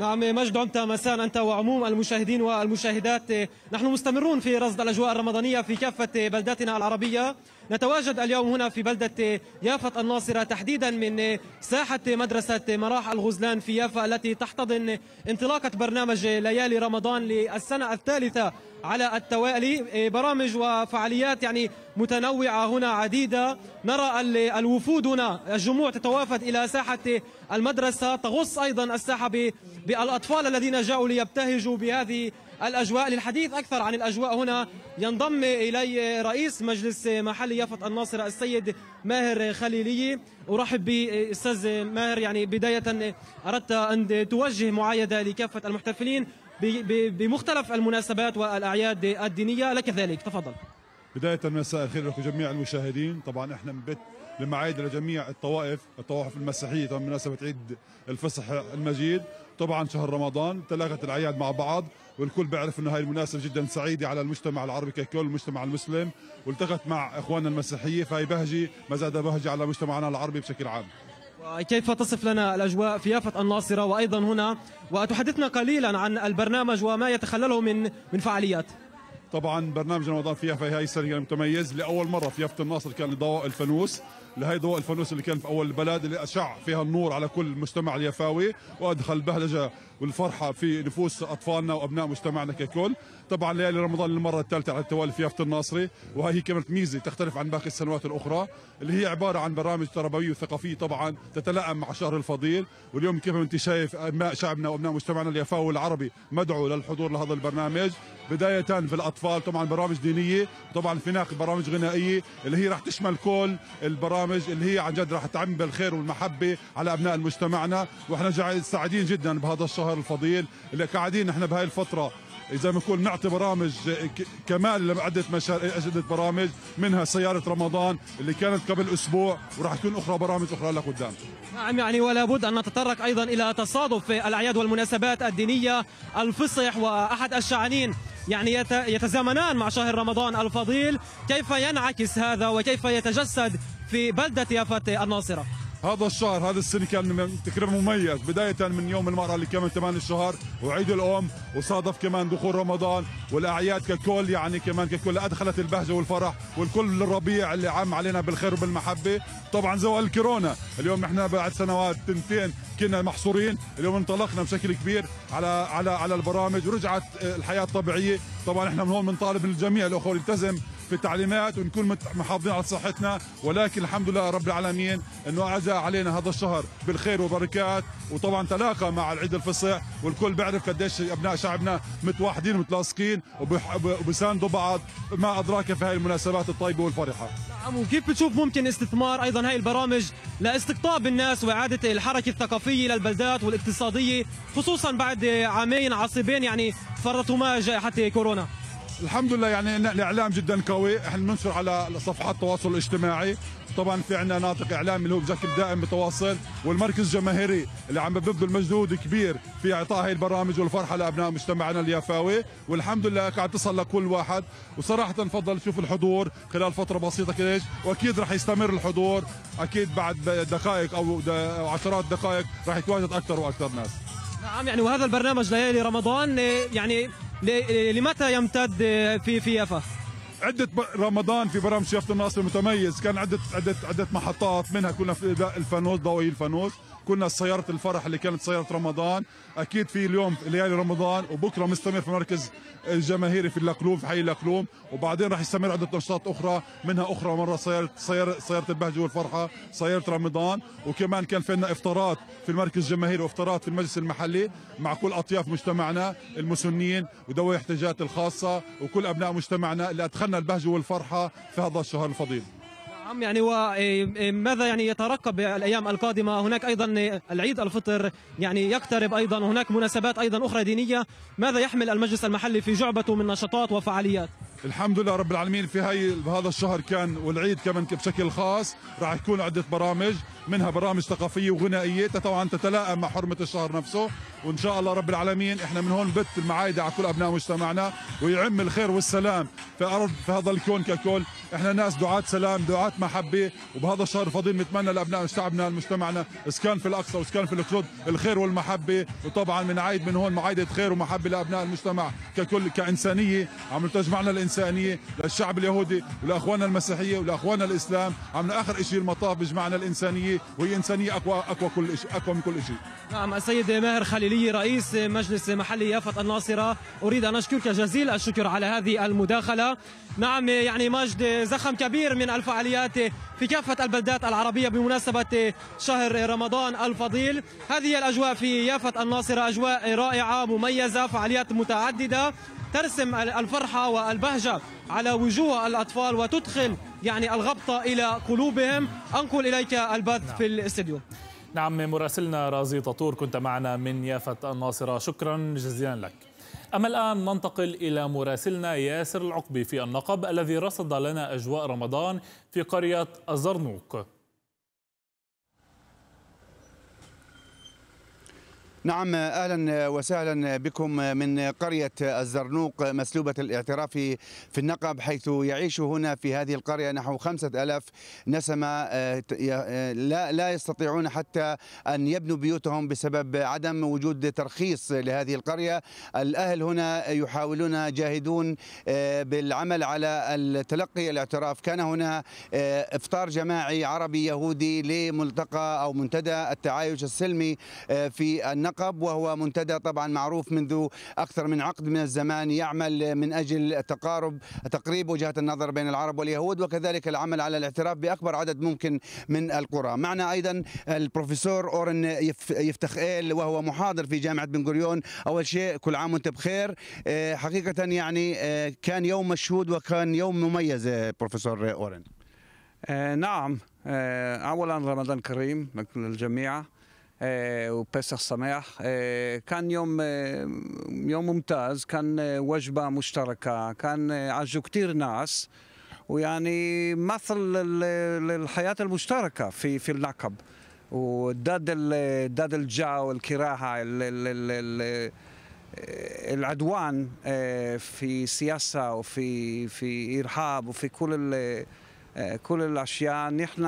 نعم مجد عمتا مساء أنت وعموم المشاهدين والمشاهدات نحن مستمرون في رصد الأجواء الرمضانية في كافة بلداتنا العربية نتواجد اليوم هنا في بلدة يافة الناصرة تحديدا من ساحة مدرسة مراح الغزلان في يافا التي تحتضن انطلاقة برنامج ليالي رمضان للسنة الثالثة على التوالي إيه، برامج وفعاليات يعني متنوعة هنا عديدة نرى الوفود هنا الجموع تتوافد إلى ساحة المدرسة تغص أيضا الساحة بالأطفال الذين جاءوا ليبتهجوا بهذه الأجواء للحديث أكثر عن الأجواء هنا ينضم إلي رئيس مجلس محلي يافط الناصرة السيد ماهر خليلي أرحب بأستاذ ماهر يعني بداية أردت أن توجه معايدة لكافة المحتفلين بمختلف المناسبات والأعياد الدينية لك ذلك تفضل بداية مساء الخير لكم جميع المشاهدين طبعا احنا من بيت لمعايد لجميع الطوائف الطوائف المسيحيه بمناسبه عيد الفصح المجيد طبعا شهر رمضان تلاقت الأعياد مع بعض والكل بيعرف انه هاي المناسبة جدا سعيدة على المجتمع العربي ككل المجتمع المسلم والتقت مع إخواننا المسيحية فهي بهجة ما زاد بهجة على مجتمعنا العربي بشكل عام كيف تصف لنا الأجواء في يافة الناصرة وأيضا هنا وتحدثنا قليلا عن البرنامج وما يتخلله من من فعاليات طبعا برنامج رمضان في يافا هاي كان متميز لاول مره في يافا الناصر كان ضوء الفانوس لهي ضوء الفانوس اللي كان في اول البلد اللي اشع فيها النور على كل المجتمع اليفاوي وادخل بهلجه والفرحه في نفوس اطفالنا وابناء مجتمعنا ككل طبعا ليالي رمضان للمره الثالثه على التوالي في يافطه الناصري وهي هي كانت ميزه تختلف عن باقي السنوات الاخرى اللي هي عباره عن برامج تربويه وثقافيه طبعا تتلائم مع شهر الفضيل واليوم كيف انت شايف ابناء شعبنا وابناء مجتمعنا اليافاوي العربي مدعو للحضور لهذا البرنامج بدايه في الاطفال طبعا برامج دينيه طبعا في ناقل برامج غنائيه اللي هي راح تشمل كل البرامج اللي هي عن جد راح تعم بالخير والمحبه على ابناء مجتمعنا واحنا سعيدين جدا بهذا الشهر السهر الفضيل اللي قاعدين نحن بهاي الفتره اذا بنقول نعطي برامج كمال لعده مشاريع عده برامج منها سياره رمضان اللي كانت قبل اسبوع وراح تكون اخرى برامج اخرى لقدام. نعم يعني ولا بد ان نتطرق ايضا الى تصادف الاعياد والمناسبات الدينيه الفصح واحد الشعانين يعني يتزامنان مع شهر رمضان الفضيل كيف ينعكس هذا وكيف يتجسد في بلده يافت الناصره؟ هذا الشهر هذا السنه كان تقريبا مميز بدايه من يوم المراه اللي كمان كمان شهر وعيد الام وصادف كمان دخول رمضان والاعياد ككل يعني كمان ككل ادخلت البهجه والفرح والكل الربيع اللي عم علينا بالخير وبالمحبه طبعا زوال الكورونا اليوم احنا بعد سنوات تنتين كنا محصورين اليوم انطلقنا بشكل كبير على على على البرامج ورجعت الحياه الطبيعيه طبعا احنا من هون بنطالب الجميع الاخوه يلتزم في التعليمات ونكون محافظين على صحتنا ولكن الحمد لله رب العالمين انه اجى علينا هذا الشهر بالخير وبركات وطبعا تلاقى مع العيد الفصح والكل بيعرف قديش ابناء شعبنا متوحدين ومتلاصقين وبيساندوا بعض ما ادراك في هاي المناسبات الطيبه والفرحه نعم وكيف بتشوف ممكن استثمار ايضا هاي البرامج لاستقطاب الناس واعاده الحركه الثقافيه للبلدات والاقتصاديه خصوصا بعد عامين عصيبين يعني فرطوا ما جائحه كورونا الحمد لله يعني الاعلام جدا قوي احنا بننشر على صفحات التواصل الاجتماعي طبعا في عندنا ناطق اعلامي اللي هو بشكل دائم متواصل والمركز الجماهيري اللي عم ببذل مجهود كبير في اعطاء هي البرامج والفرحه لابناء مجتمعنا اليافاوي والحمد لله قاعد تصل لكل واحد وصراحه بفضل تشوف الحضور خلال فتره بسيطه كده واكيد رح يستمر الحضور اكيد بعد دقائق او عشرات دقائق رح يتواجد اكثر واكثر ناس نعم يعني وهذا البرنامج ليالي رمضان يعني لمتى يمتد في في يافا؟ عدة رمضان في برامج يافا الناصر متميز كان عدة عدة عدة محطات منها كنا في الفانوس ضوئي الفانوس كنا سياره الفرح اللي كانت سياره رمضان اكيد في اليوم ليالي رمضان وبكره مستمر في مركز الجماهيري في اللقلوم في حي اللقلوم وبعدين راح يستمر عده نشاطات اخرى منها اخرى مره سياره سياره سياره البهجه والفرحه سياره رمضان وكمان كان في عندنا افطارات في المركز الجماهيري وافطارات في المجلس المحلي مع كل اطياف مجتمعنا المسنين وذوي الاحتياجات الخاصه وكل ابناء مجتمعنا اللي ادخلنا البهجه والفرحه في هذا الشهر الفضيل نعم يعني وماذا إيه، إيه، يعني يترقب الايام القادمه هناك ايضا العيد الفطر يعني يقترب ايضا وهناك مناسبات ايضا اخرى دينيه ماذا يحمل المجلس المحلي في جعبته من نشاطات وفعاليات الحمد لله رب العالمين في هاي بهذا الشهر كان والعيد كمان بشكل خاص راح يكون عده برامج منها برامج ثقافيه وغنائيه طبعا تتلائم مع حرمه الشهر نفسه وان شاء الله رب العالمين احنا من هون بث المعايده على كل ابناء مجتمعنا ويعم الخير والسلام في ارض في هذا الكون ككل احنا ناس دعاة سلام دعاة محبه وبهذا الشهر الفضيل بنتمنى لابناء شعبنا مجتمعنا اسكان في الاقصى واسكان في الاقصد الخير والمحبه وطبعا بنعايد من, من هون معايده خير ومحبه لابناء المجتمع ككل كانسانيه عم تجمعنا الانسانيه للشعب اليهودي ولاخواننا المسيحيه ولاخواننا الاسلام عم اخر شيء المطاف بجمعنا الانسانيه وهي انسانيه اقوى اقوى كل شيء اقوى من كل شيء نعم السيد ماهر خليل الجليلي رئيس مجلس محلي يافط الناصرة أريد أن أشكرك جزيل الشكر على هذه المداخلة نعم يعني مجد زخم كبير من الفعاليات في كافة البلدات العربية بمناسبة شهر رمضان الفضيل هذه الأجواء في يافة الناصرة أجواء رائعة مميزة فعاليات متعددة ترسم الفرحة والبهجة على وجوه الأطفال وتدخل يعني الغبطة إلى قلوبهم أنقل إليك البث نعم. في الاستديو نعم مراسلنا رازي تطور كنت معنا من يافة الناصرة شكرا جزيلا لك أما الآن ننتقل إلى مراسلنا ياسر العقبي في النقب الذي رصد لنا أجواء رمضان في قرية الزرنوق نعم اهلا وسهلا بكم من قريه الزرنوق مسلوبه الاعتراف في النقب حيث يعيش هنا في هذه القريه نحو خمسة ألاف نسمه آه، لا لا يستطيعون حتى ان يبنوا بيوتهم بسبب عدم وجود ترخيص لهذه القريه الاهل هنا يحاولون جاهدون آه، بالعمل على تلقي الاعتراف كان هنا آه، افطار جماعي عربي يهودي لملتقى او منتدى التعايش السلمي في النقب النقب وهو منتدى طبعا معروف منذ أكثر من عقد من الزمان يعمل من أجل تقارب تقريب وجهات النظر بين العرب واليهود وكذلك العمل على الاعتراف بأكبر عدد ممكن من القرى معنا أيضا البروفيسور أورن يفتخئيل وهو محاضر في جامعة بن غوريون أول شيء كل عام وأنت بخير آه، حقيقة يعني آه، كان يوم مشهود وكان يوم مميز آه، بروفيسور أورن آه نعم آه اولا رمضان كريم للجميع وبسخ سماح كان يوم يوم ممتاز كان وجبة مشتركة كان عجوا كثير ناس ويعني مثل للحياة المشتركة في في النقب وداد داد الجو والكراهة العدوان في سياسة وفي في إرهاب وفي كل آه، كل الاشياء نحن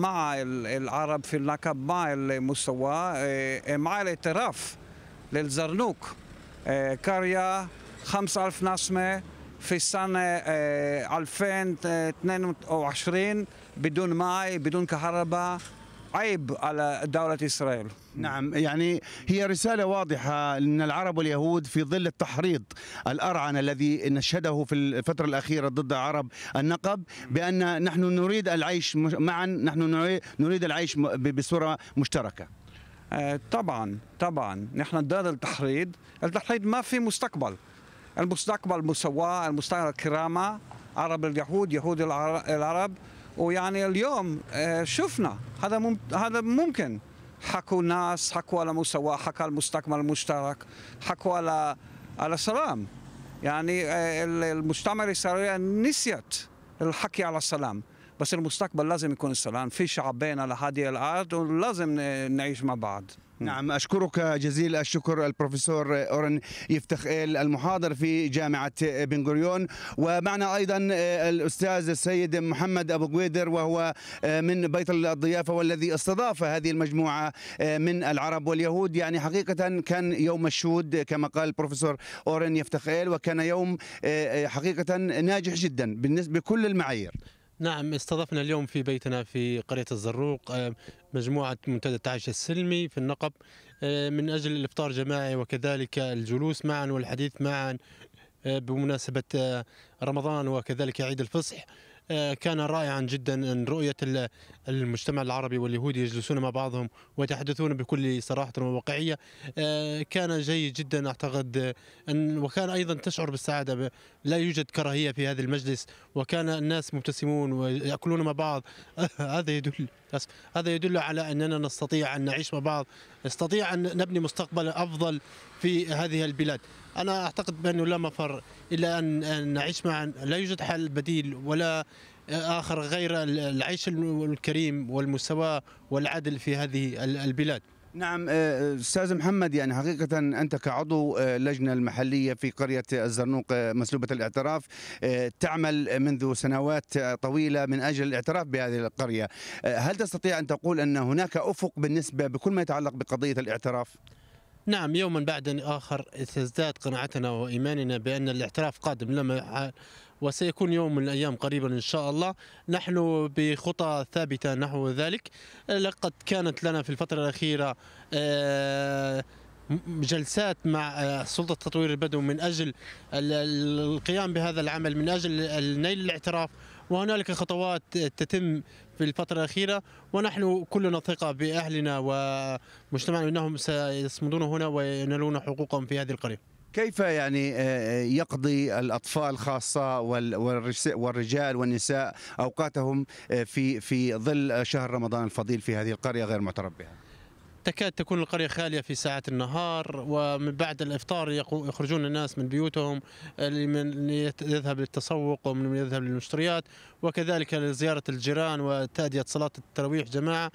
مع العرب في النقب مع المستوى آه، آه، مع الاعتراف للزرنوق قريه 5000 نسمه في سنة 2022 بدون ماء بدون كهرباء عيب على دولة إسرائيل نعم يعني هي رسالة واضحة أن العرب واليهود في ظل التحريض الأرعن الذي نشهده في الفترة الأخيرة ضد عرب النقب بأن نحن نريد العيش معا نحن نريد العيش بصورة مشتركة آه، طبعا طبعا نحن ضد التحريض التحريض ما في مستقبل المستقبل مساواة المستقبل الكرامة عرب اليهود يهود العرب ويعني اليوم آه، شفنا هذا هذا ممكن حكوا ناس حكوا على مساواة حكوا على المستقبل المشترك حكوا على على السلام يعني آه، المجتمع الإسرائيلي نسيت الحكي على السلام بس المستقبل لازم يكون السلام في شعبين على هذه الأرض ولازم نعيش مع بعض نعم أشكرك جزيل الشكر البروفيسور أورن يفتخ المحاضر في جامعة بن غوريون ومعنا أيضا آه، الأستاذ السيد محمد أبو قويدر وهو آه، من بيت الضيافة والذي استضاف هذه المجموعة آه، من العرب واليهود يعني حقيقة كان يوم الشهود كما قال البروفيسور أورن يفتخ وكان يوم حقيقة ناجح جدا بالنسبة لكل المعايير نعم استضفنا اليوم في بيتنا في قرية الزروق آه، مجموعة منتدى التعايش السلمي في النقب آه، من أجل الإفطار جماعي وكذلك الجلوس معا والحديث معا آه، بمناسبة رمضان وكذلك عيد الفصح كان رائعا جدا ان رؤيه المجتمع العربي واليهودي يجلسون مع بعضهم ويتحدثون بكل صراحه وواقعيه آه، كان جيد جدا اعتقد ان وكان ايضا تشعر بالسعاده لا يوجد كراهيه في هذا المجلس وكان الناس مبتسمون وياكلون مع بعض هذا يدل هذا يدل على اننا نستطيع ان نعيش مع بعض نستطيع ان نبني مستقبل افضل في هذه البلاد انا اعتقد بانه لا مفر الا ان نعيش معا لا يوجد حل بديل ولا اخر غير العيش الكريم والمساواه والعدل في هذه البلاد نعم آه، آه، استاذ محمد يعني حقيقه انت كعضو آه، اللجنه المحليه في قريه الزرنوق مسلوبه الاعتراف تعمل منذ سنوات طويله من اجل الاعتراف بهذه القريه هل تستطيع ان تقول ان هناك افق بالنسبه بكل ما يتعلق بقضيه الاعتراف نعم يوما بعد آخر تزداد قناعتنا وإيماننا بأن الاعتراف قادم لما وسيكون يوم من الأيام قريبا إن شاء الله نحن بخطى ثابتة نحو ذلك لقد كانت لنا في الفترة الأخيرة آه، جلسات مع آه، سلطة تطوير البدو من أجل القيام بهذا العمل من أجل نيل الاعتراف وهنالك خطوات تتم في الفترة الأخيرة ونحن كلنا ثقة بأهلنا ومجتمعنا أنهم سيصمدون هنا وينالون حقوقهم في هذه القرية كيف يعني آه، آه، يقضي الاطفال خاصه والرجال والنساء اوقاتهم آه، في في ظل شهر رمضان الفضيل في هذه القريه غير معترف بها؟ تكاد تكون القرية خالية في ساعات النهار ومن بعد الإفطار يخرجون الناس من بيوتهم لمن يذهب للتسوق ومن يذهب للمشتريات وكذلك لزيارة الجيران وتأدية صلاة التراويح جماعة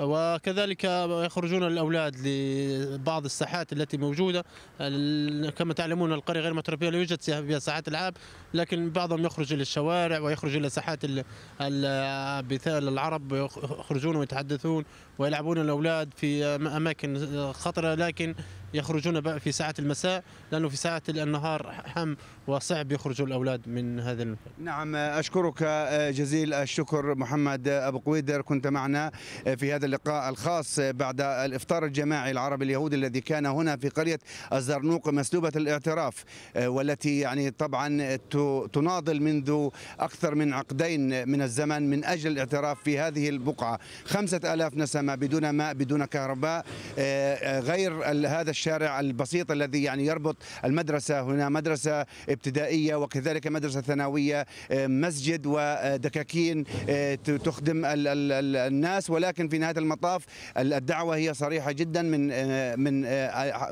وكذلك يخرجون الأولاد لبعض الساحات التي موجودة كما تعلمون القرية غير متربيه لا يوجد فيها ساحات ألعاب لكن بعضهم يخرج إلى الشوارع ويخرج إلى ساحات مثال العرب يخرجون ويتحدثون ويلعبون الأولاد في أماكن خطرة لكن يخرجون بقى في ساعة المساء لأنه في ساعة النهار حم وصعب يخرجوا الأولاد من هذا نعم أشكرك جزيل الشكر محمد أبو قويدر كنت معنا في هذا اللقاء الخاص بعد الإفطار الجماعي العربي اليهودي الذي كان هنا في قرية الزرنوق مسلوبة الاعتراف والتي يعني طبعا تناضل منذ أكثر من عقدين من الزمن من أجل الاعتراف في هذه البقعة خمسة ألاف نسمة بدون ماء بدون كهرباء آه، غير هذا الشيء الشارع البسيط الذي يعني يربط المدرسة هنا مدرسة ابتدائية وكذلك مدرسة ثانوية آه، مسجد ودكاكين آه، تخدم الناس ولكن في نهاية المطاف الدعوة هي صريحة جدا من آه، من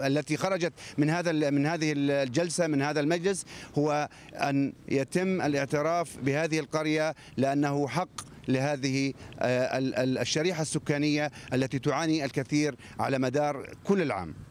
التي خرجت من هذا من هذه الجلسة من هذا المجلس هو أن يتم الاعتراف بهذه القرية لأنه حق لهذه الشريحة السكانية التي تعاني الكثير على مدار كل العام